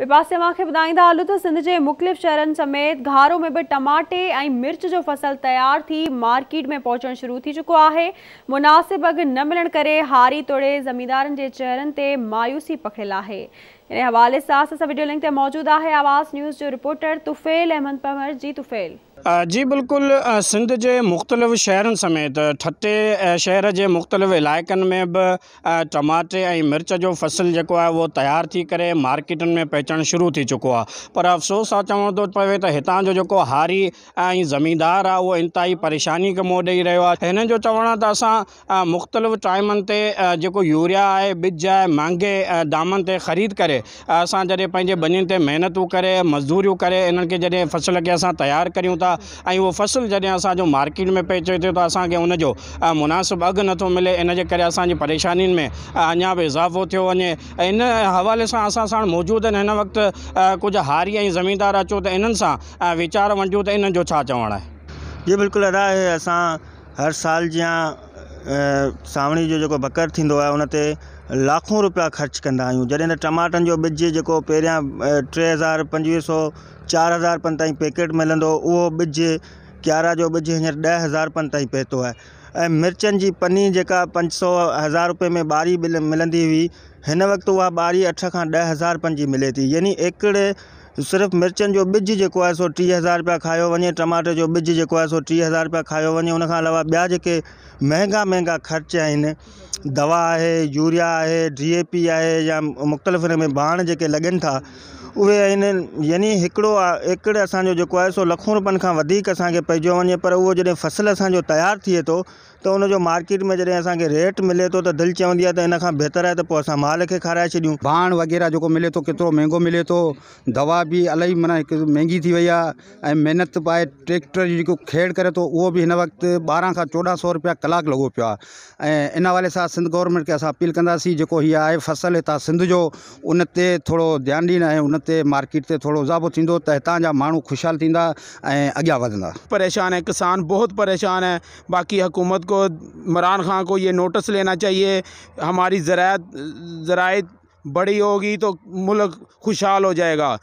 विपास के ॿुधाईंदा हलूं तो सिंध के मुख़्तलिफ़ शहर समेत घारो में भी टमाटे ऐं मिर्च जो फसल तैयार थी मार्केट में पहुचण शुरू थी चुको है मुनासिब अग न मिलने कर हारी तोड़े जमींदार के चेहर से मायूसी है पखियलु आहे हिन वीडियो लिंक मौजूद है आवाज़ न्यूज़ जो रिपोर्टर तुफेल अहमद पवर जी तुफेल जी बिल्कुल सिंध के मुख़्तलिफ़ शहर समेत ठटे शहर के मुख़्तलिफ़ इलाक़ में भी टमाटे मिर्च जो फसल जो है वो तैयार थी कर मार्केट में पहचान शुरू थी चुको आहे पर अफ़सोस आहे तो थो पवे तो इतना जो जो हारी ऐं ज़मींदार आहे उहो इंतिहाई परेशानी के मोह ॾेई रो इन चवण जो अस आहे त मुख़्तलिफ़ टाइम से जो यूरिया है बिज है महंगे दामन से ख़रीद कर असें जॾहिं पंहिंजे ॿनियुनि मेहनतू कर मजदूर करें इन जैसे फ़सल के अस तैयार करूँ था ऐं उहो फसल जॾहिं असांजो मार्केट में पए अचे थो त असांखे मुनासिब मुनासिबु अघु नथो मिले इन जे करे असांजी परेशानियुनि में अञा बि इज़ाफ़ो थियो वञे इन हवाले सां असां साण मौजूदु आहिनि हिन वक़्तु कुझु हारी ऐं ज़मीनदार अचो त इन्हनि सां वीचार वंडियूं त इन्हनि जो छा चवणु आहे जी बिल्कुलु अदा आहे असां हर साल जीअं सावणी जो जो बकर थींदो आहे उन ते लाखो रुपिया कंदा आयु जॾहिं त जो बिज जो पहिरियां टे हज़ार पंजवीह सौ चार हज़ार पन ताईं पैकेट मिलंदो वो बिज क्यारा जो बिज हींअर दह हज़ार पन ताईं पहुतो है ए मिर्चनि जी पनी जो पंज सौ हज़ार रुपए में बारी मिलंदी हुई हिन वक्त वह बारी अठ का दह हज़ार पन की मिले थी यानी एकड़े तो सिर्फ़ मिर्चनि जो बिज जेको आहे सो टीह हज़ार रुपया खायो वञे टमाटे जो बिज जेको आहे सो टीह हज़ार रुपया खायो वञे उन खां अलावा ॿिया जेके महांगा महांगा ख़र्च आहिनि दवा आहे यूरिया आहे डी ए पी आहे या मुख़्तलिफ़ हिन में बाण जेके लॻनि था उन्न यानि यानी एकड़ असो है सो लखों रुपयन का वधीक असांखे पर वो जैसे फसल असो तैयार थिए तो तो उन मार्केट में जैसे असांखे रेट मिले तो दिल चवी चवंदी है त हिन खां बहितर आहे माल के खारा छ्यू भाण वग़ैरह जो मिले तो केतो महंगो मिले तो दवा भी इलाई माना हिकु महांगी थी वही है मेहनत पाए ट्रैक्टर जो खेड़ करे तो वो भी हिन वक़्तु ॿारहं खां सौ रुपया कलाक लगो पे इन हवाले से सिंध गवर्नमेंट के अस अपील कंदासीं जेको हीअ फसल फ़सुलु सिंध जो उन ते थोरो उन ते मार्केट ते थोड़ो इज़ाफ़ो तो त जहाँ जा ख़ुशहाल थींदा ऐं परेशान है किसान बहुत परेशान है बाकी हुकूमत को इमरान खान को ये नोटिस लेना चाहिए हमारी ज़रात ज़रात बड़ी होगी तो मुल्क खुशहाल हो जाएगा